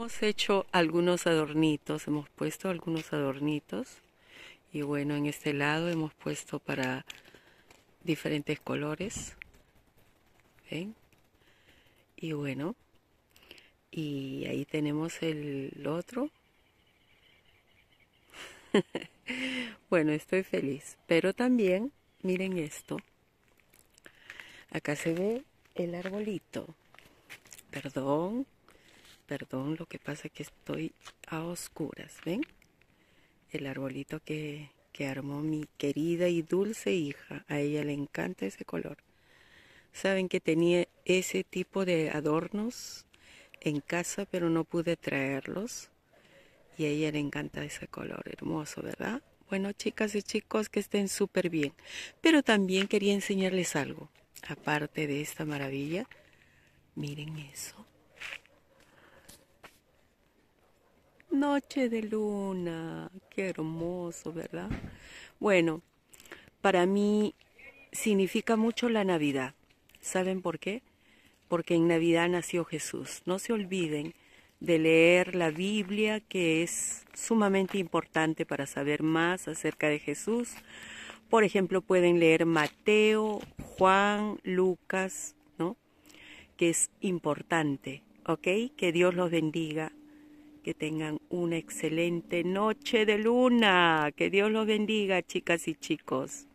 Hemos hecho algunos adornitos, hemos puesto algunos adornitos. Y bueno, en este lado hemos puesto para diferentes colores. ¿Ven? Y bueno, y ahí tenemos el otro. bueno, estoy feliz. Pero también, miren esto. Acá se ve el arbolito. Perdón, perdón, lo que pasa es que estoy a oscuras, ¿ven? El arbolito que, que armó mi querida y dulce hija, a ella le encanta ese color. Saben que tenía ese tipo de adornos en casa, pero no pude traerlos. Y a ella le encanta ese color, hermoso, ¿verdad? Bueno, chicas y chicos, que estén súper bien. Pero también quería enseñarles algo. Aparte de esta maravilla, miren eso. noche de luna, qué hermoso, ¿verdad? Bueno, para mí significa mucho la Navidad. ¿Saben por qué? Porque en Navidad nació Jesús. No se olviden de leer la Biblia, que es sumamente importante para saber más acerca de Jesús. Por ejemplo, pueden leer Mateo, Juan, Lucas, ¿no? Que es importante, ¿ok? Que Dios los bendiga que tengan una excelente noche de luna. Que Dios los bendiga, chicas y chicos.